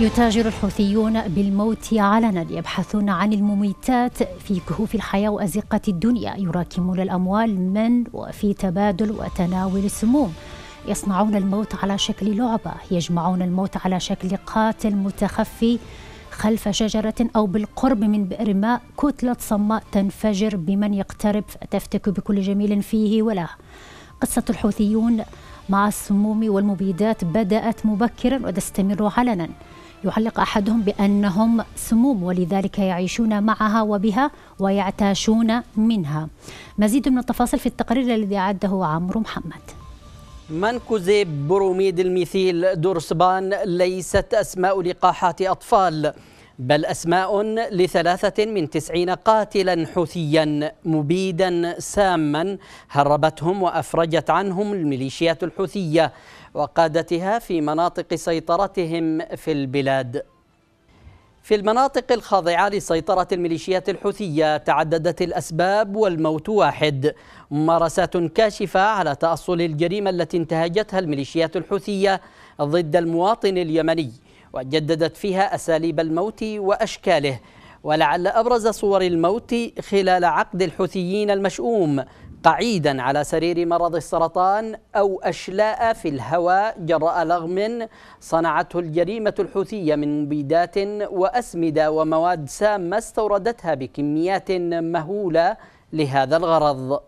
يتاجر الحوثيون بالموت علنا يبحثون عن المميتات في كهوف الحياة وأزقة الدنيا يراكمون الأموال من وفي تبادل وتناول السموم يصنعون الموت على شكل لعبة يجمعون الموت على شكل قاتل متخفي خلف شجرة أو بالقرب من بئر ماء كتلة صماء تنفجر بمن يقترب فتفتك بكل جميل فيه وله قصة الحوثيون مع السموم والمبيدات بدأت مبكرا وتستمر علنا يعلق احدهم بانهم سموم ولذلك يعيشون معها وبها ويعتاشون منها. مزيد من التفاصيل في التقرير الذي اعده عمرو محمد. منكوزي بروميد الميثيل دورسبان ليست اسماء لقاحات اطفال. بل أسماء لثلاثة من تسعين قاتلا حوثيا مبيدا ساما هربتهم وأفرجت عنهم الميليشيات الحوثية وقادتها في مناطق سيطرتهم في البلاد في المناطق الخاضعة لسيطرة الميليشيات الحوثية تعددت الأسباب والموت واحد ممارسات كاشفة على تأصل الجريمة التي انتهجتها الميليشيات الحوثية ضد المواطن اليمني وجددت فيها أساليب الموت وأشكاله ولعل أبرز صور الموت خلال عقد الحوثيين المشؤوم قعيدا على سرير مرض السرطان أو أشلاء في الهواء جراء لغم صنعته الجريمة الحوثية من مبيدات وأسمدة ومواد سامة استوردتها بكميات مهولة لهذا الغرض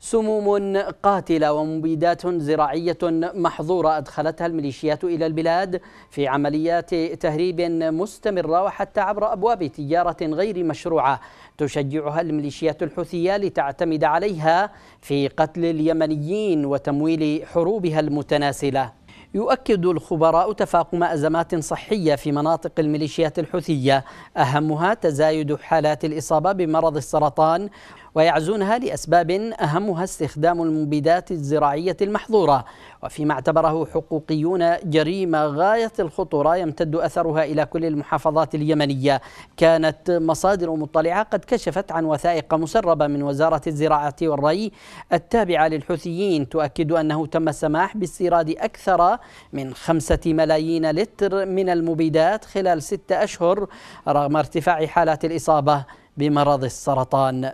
سموم قاتلة ومبيدات زراعية محظورة أدخلتها الميليشيات إلى البلاد في عمليات تهريب مستمرة وحتى عبر أبواب تجارة غير مشروعة تشجعها الميليشيات الحوثية لتعتمد عليها في قتل اليمنيين وتمويل حروبها المتناسلة يؤكد الخبراء تفاقم أزمات صحية في مناطق الميليشيات الحوثية أهمها تزايد حالات الإصابة بمرض السرطان ويعزونها لأسباب أهمها استخدام المبيدات الزراعية المحظورة وفيما اعتبره حقوقيون جريمة غاية الخطورة يمتد أثرها إلى كل المحافظات اليمنية كانت مصادر مطلعة قد كشفت عن وثائق مسربة من وزارة الزراعة والري التابعة للحوثيين تؤكد أنه تم السماح باستيراد أكثر من خمسة ملايين لتر من المبيدات خلال ستة أشهر رغم ارتفاع حالات الإصابة بمرض السرطان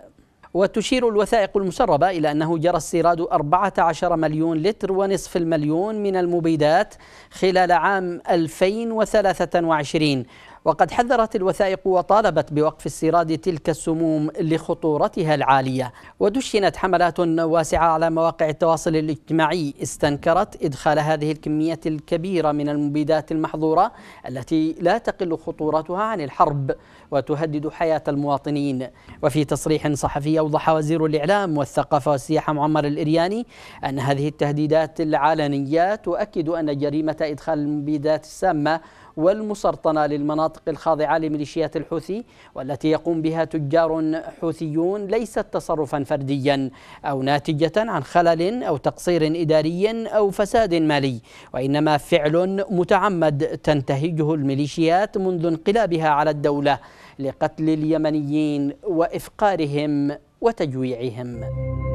وتشير الوثائق المسربة إلى أنه جرى استيراد 14 مليون لتر ونصف المليون من المبيدات خلال عام 2023 وقد حذرت الوثائق وطالبت بوقف استيراد تلك السموم لخطورتها العالية ودشنت حملات واسعة على مواقع التواصل الاجتماعي استنكرت إدخال هذه الكمية الكبيرة من المبيدات المحظورة التي لا تقل خطورتها عن الحرب وتهدد حياة المواطنين وفي تصريح صحفي أوضح وزير الإعلام والثقافة والسياحة معمر الإرياني أن هذه التهديدات العلنية تؤكد أن جريمة إدخال المبيدات السامة والمسرطنة للمناطق الخاضعة لميليشيات الحوثي والتي يقوم بها تجار حوثيون ليست تصرفا فرديا أو ناتجة عن خلل أو تقصير إداري أو فساد مالي وإنما فعل متعمد تنتهجه الميليشيات منذ انقلابها على الدولة لقتل اليمنيين وإفقارهم وتجويعهم